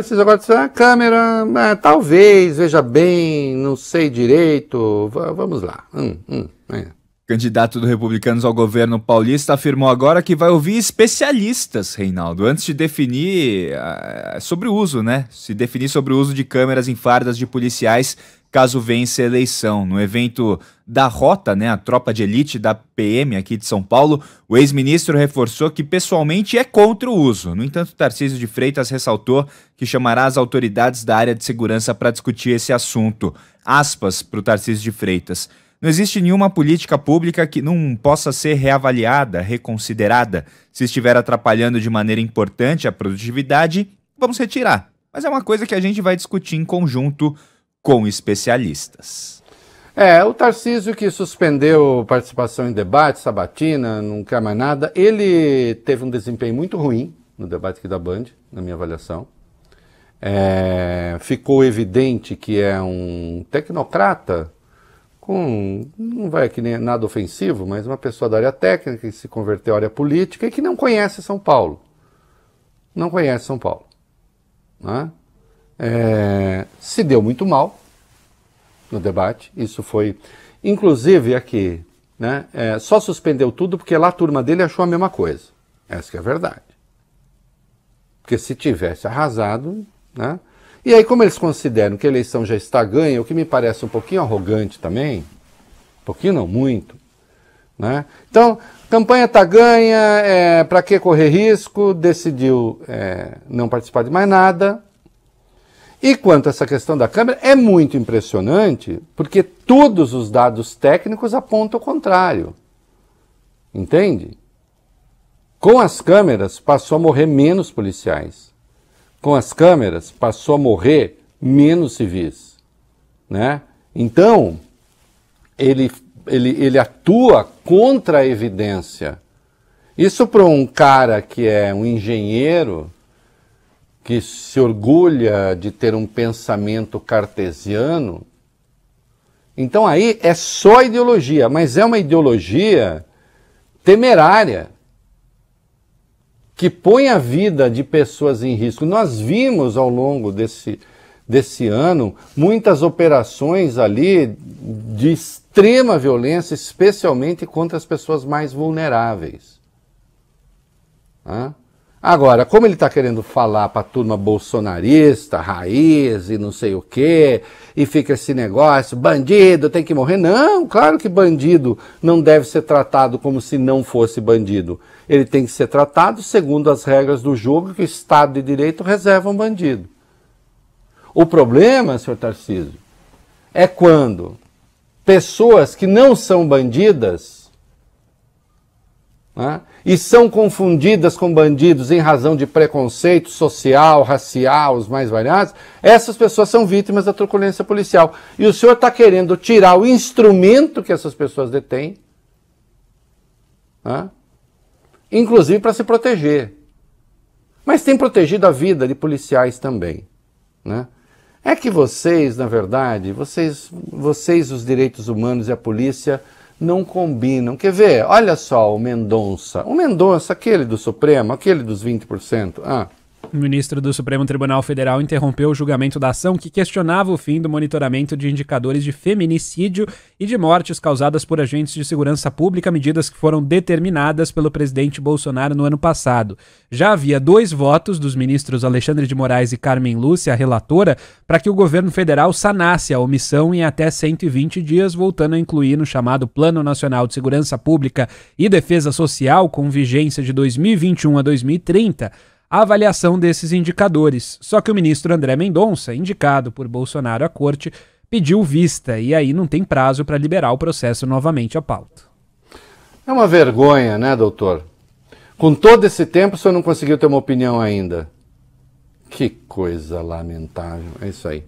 Então agora dizem, câmera, é, talvez, veja bem, não sei direito, vamos lá. Hum, hum, é. Candidato do Republicanos ao governo paulista afirmou agora que vai ouvir especialistas, Reinaldo, antes de definir uh, sobre o uso, né? Se definir sobre o uso de câmeras em fardas de policiais caso vença a eleição. No evento da Rota, né, a tropa de elite da PM aqui de São Paulo, o ex-ministro reforçou que pessoalmente é contra o uso. No entanto, Tarcísio de Freitas ressaltou que chamará as autoridades da área de segurança para discutir esse assunto. Aspas para o Tarcísio de Freitas. Não existe nenhuma política pública que não possa ser reavaliada, reconsiderada. Se estiver atrapalhando de maneira importante a produtividade, vamos retirar. Mas é uma coisa que a gente vai discutir em conjunto com especialistas. É, o Tarcísio que suspendeu participação em debate, sabatina, não quer mais nada, ele teve um desempenho muito ruim no debate aqui da Band, na minha avaliação. É, ficou evidente que é um tecnocrata com não vai que nem nada ofensivo, mas uma pessoa da área técnica que se converteu à área política e que não conhece São Paulo. Não conhece São Paulo. Né? É, se deu muito mal no debate, isso foi. Inclusive aqui, né, é, só suspendeu tudo porque lá a turma dele achou a mesma coisa. Essa que é a verdade. Porque se tivesse arrasado, né, e aí, como eles consideram que a eleição já está ganha, o que me parece um pouquinho arrogante também, um pouquinho não muito, né? Então, campanha está ganha, é, para que correr risco, decidiu é, não participar de mais nada. E quanto a essa questão da Câmara, é muito impressionante, porque todos os dados técnicos apontam o contrário. Entende? Com as câmeras, passou a morrer menos policiais com as câmeras, passou a morrer menos civis. Né? Então, ele, ele, ele atua contra a evidência. Isso para um cara que é um engenheiro, que se orgulha de ter um pensamento cartesiano. Então aí é só ideologia, mas é uma ideologia temerária que põe a vida de pessoas em risco. Nós vimos ao longo desse, desse ano muitas operações ali de extrema violência, especialmente contra as pessoas mais vulneráveis. Hã? Agora, como ele está querendo falar para a turma bolsonarista, raiz e não sei o quê, e fica esse negócio, bandido tem que morrer. Não, claro que bandido não deve ser tratado como se não fosse bandido. Ele tem que ser tratado segundo as regras do jogo que o Estado de Direito reserva um bandido. O problema, senhor Tarcísio, é quando pessoas que não são bandidas né? e são confundidas com bandidos em razão de preconceito social, racial, os mais variados, essas pessoas são vítimas da truculência policial. E o senhor está querendo tirar o instrumento que essas pessoas detêm, né? inclusive para se proteger. Mas tem protegido a vida de policiais também. Né? É que vocês, na verdade, vocês, vocês, os direitos humanos e a polícia, não combinam. Quer ver? Olha só o Mendonça. O Mendonça, aquele do Supremo, aquele dos 20%. Ah. O ministro do Supremo Tribunal Federal interrompeu o julgamento da ação que questionava o fim do monitoramento de indicadores de feminicídio e de mortes causadas por agentes de segurança pública, medidas que foram determinadas pelo presidente Bolsonaro no ano passado. Já havia dois votos dos ministros Alexandre de Moraes e Carmen Lúcia, a relatora, para que o governo federal sanasse a omissão em até 120 dias, voltando a incluir no chamado Plano Nacional de Segurança Pública e Defesa Social, com vigência de 2021 a 2030 a avaliação desses indicadores. Só que o ministro André Mendonça, indicado por Bolsonaro à corte, pediu vista e aí não tem prazo para liberar o processo novamente à pauta. É uma vergonha, né, doutor? Com todo esse tempo, o senhor não conseguiu ter uma opinião ainda. Que coisa lamentável. É isso aí.